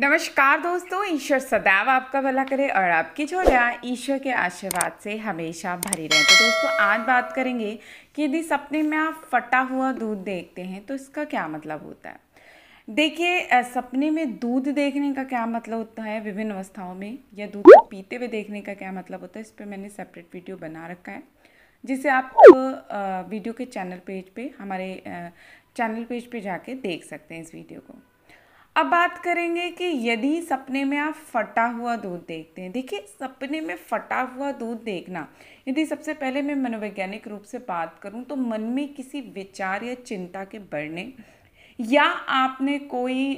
नमस्कार दोस्तों ईश्वर सदैव आपका भला करे और आपकी झोलिया ईश्वर के आशीर्वाद से हमेशा भरी रहे तो दोस्तों आज बात करेंगे कि यदि सपने में आप फटा हुआ दूध देखते हैं तो इसका क्या मतलब होता है देखिए सपने में दूध देखने का क्या मतलब होता है विभिन्न अवस्थाओं में या दूध पीते हुए देखने का क्या मतलब होता है इस पर मैंने सेपरेट वीडियो बना रखा है जिसे आप वीडियो के चैनल पेज पे हमारे चैनल पेज पे जाके देख सकते हैं इस वीडियो को अब बात करेंगे कि यदि सपने में आप फटा हुआ दूध देखते हैं देखिए सपने में फटा हुआ दूध देखना यदि सबसे पहले मैं मनोवैज्ञानिक रूप से बात करूं तो मन में किसी विचार या चिंता के बढ़ने या आपने कोई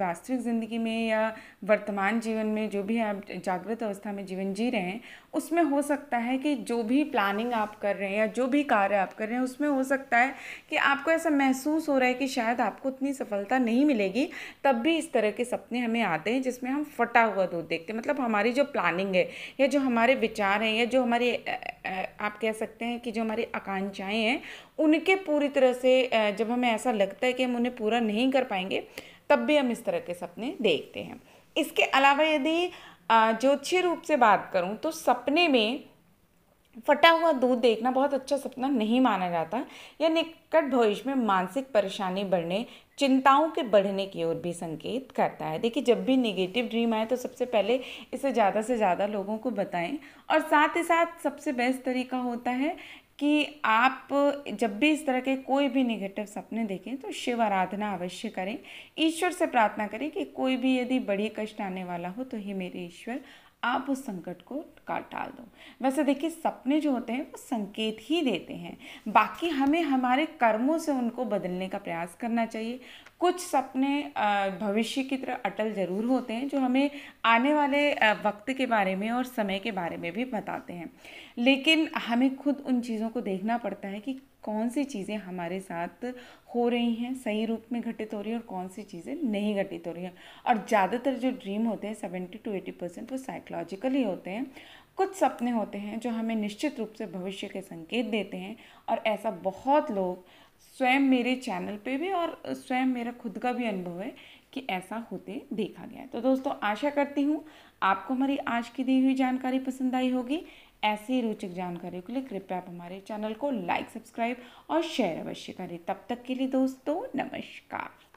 वास्तविक ज़िंदगी में या वर्तमान जीवन में जो भी आप जागृत अवस्था में जीवन जी रहे हैं उसमें हो सकता है कि जो भी प्लानिंग आप कर रहे हैं या जो भी कार्य आप कर रहे हैं उसमें हो सकता है कि आपको ऐसा महसूस हो रहा है कि शायद आपको उतनी सफलता नहीं मिलेगी तब भी इस तरह के सपने हमें आते हैं जिसमें हम फटा हुआ दूध देखते हैं मतलब हमारी जो प्लानिंग है या जो हमारे विचार हैं या जो हमारी आप कह सकते हैं कि जो हमारी आकांक्षाएँ हैं उनके पूरी तरह से जब हमें ऐसा लगता है कि हम उन्हें पूरा नहीं कर पाएंगे तब भी हम इस तरह के सपने देखते हैं इसके अलावा यदि ज्योतिषीय रूप से बात करूँ तो सपने में फटा हुआ दूध देखना बहुत अच्छा सपना नहीं माना जाता यह निकट भविष्य में मानसिक परेशानी बढ़ने चिंताओं के बढ़ने की ओर भी संकेत करता है देखिए जब भी निगेटिव ड्रीम आए तो सबसे पहले इसे ज़्यादा से ज़्यादा लोगों को बताएं और साथ ही साथ सबसे बेस्ट तरीका होता है कि आप जब भी इस तरह के कोई भी निगेटिव सपने देखें तो शिव आराधना अवश्य करें ईश्वर से प्रार्थना करें कि कोई भी यदि बड़ी कष्ट आने वाला हो तो ही मेरे ईश्वर आप उस संकट को काट डाल दो वैसे देखिए सपने जो होते हैं वो संकेत ही देते हैं बाकी हमें हमारे कर्मों से उनको बदलने का प्रयास करना चाहिए कुछ सपने भविष्य की तरह अटल ज़रूर होते हैं जो हमें आने वाले वक्त के बारे में और समय के बारे में भी बताते हैं लेकिन हमें खुद उन चीज़ों को देखना पड़ता है कि कौन सी चीज़ें हमारे साथ हो रही हैं सही रूप में घटित हो रही हैं और कौन सी चीज़ें नहीं घटित हो रही हैं और ज़्यादातर जो ड्रीम होते हैं सेवेंटी टू एटी परसेंट वो साइकिल साइकोलॉजिकली होते हैं कुछ सपने होते हैं जो हमें निश्चित रूप से भविष्य के संकेत देते हैं और ऐसा बहुत लोग स्वयं मेरे चैनल पे भी और स्वयं मेरा खुद का भी अनुभव है कि ऐसा होते देखा गया है तो दोस्तों आशा करती हूँ आपको हमारी आज की दी हुई जानकारी पसंद आई होगी ऐसी रोचक जानकारियों के लिए कृपया आप हमारे चैनल को लाइक सब्सक्राइब और शेयर अवश्य करें तब तक के लिए दोस्तों नमस्कार